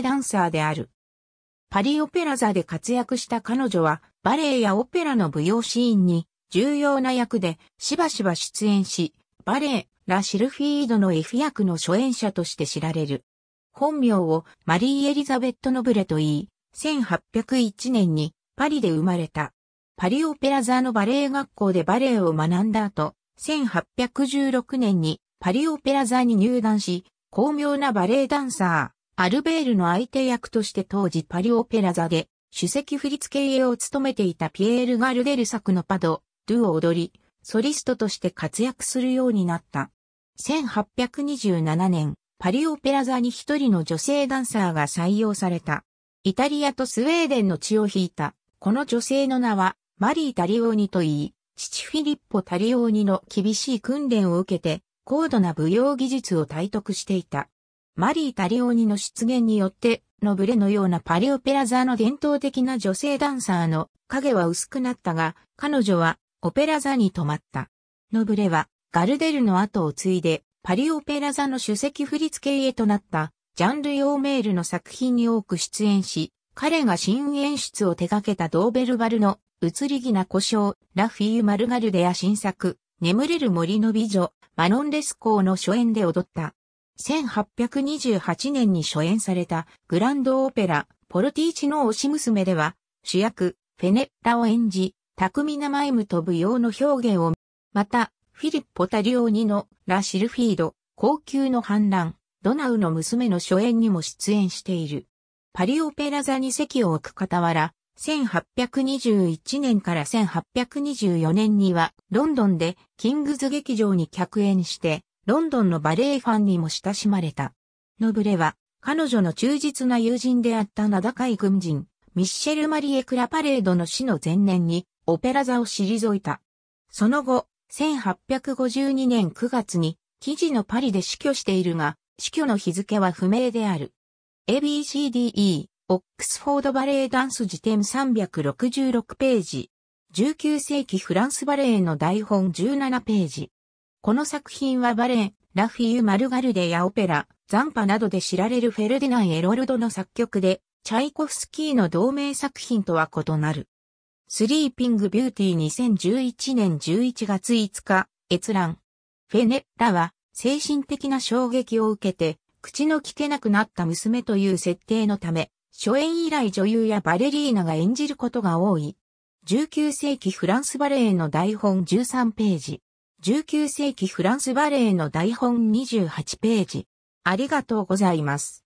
ダンサーである。パリオペラ座で活躍した彼女は、バレエやオペラの舞踊シーンに重要な役でしばしば出演し、バレエ、ラ・シルフィードの F 役の初演者として知られる。本名をマリー・エリザベット・ノブレと言い、1801年にパリで生まれた。パリオペラ座のバレエ学校でバレエを学んだ後、1816年にパリオペラ座に入団し、巧妙なバレエダンサー。アルベールの相手役として当時パリオペラ座で、主席振付絵を務めていたピエール・ガルデル作のパド、ドゥを踊り、ソリストとして活躍するようになった。1827年、パリオペラ座に一人の女性ダンサーが採用された。イタリアとスウェーデンの血を引いた、この女性の名は、マリー・タリオーニといい、父フィリッポ・タリオーニの厳しい訓練を受けて、高度な舞踊技術を体得していた。マリー・タリオーニの出現によって、ノブレのようなパリオペラ座の伝統的な女性ダンサーの影は薄くなったが、彼女はオペラ座に泊まった。ノブレはガルデルの後を継いでパリオペラ座の主席振付絵となったジャンル用メールの作品に多く出演し、彼が新演出を手掛けたドーベルバルの移り気な故障、ラフィー・マルガルデや新作、眠れる森の美女、マノン・レスコーの初演で踊った。1828年に初演されたグランドオペラ、ポルティーチの推し娘では、主役、フェネッラを演じ、巧みなマイムと舞踊の表現を、また、フィリッポ・タリオーニのラ・シルフィード、高級の反乱、ドナウの娘の初演にも出演している。パリオペラ座に席を置く傍ら、1821年から1824年には、ロンドンでキングズ劇場に客演して、ロンドンのバレエファンにも親しまれた。ノブレは、彼女の忠実な友人であった名高い軍人、ミッシェル・マリエ・クラパレードの死の前年に、オペラ座を退いた。その後、1852年9月に、記事のパリで死去しているが、死去の日付は不明である。ABCDE、オックスフォードバレエダンス辞典366ページ。19世紀フランスバレエの台本17ページ。この作品はバレエ、ラフィー・マルガルデやオペラ、ザンパなどで知られるフェルディナン・エロルドの作曲で、チャイコフスキーの同名作品とは異なる。スリーピング・ビューティー2011年11月5日、閲覧。フェネラは、精神的な衝撃を受けて、口の聞けなくなった娘という設定のため、初演以来女優やバレリーナが演じることが多い。19世紀フランスバレエの台本13ページ。19世紀フランスバレエの台本28ページ。ありがとうございます。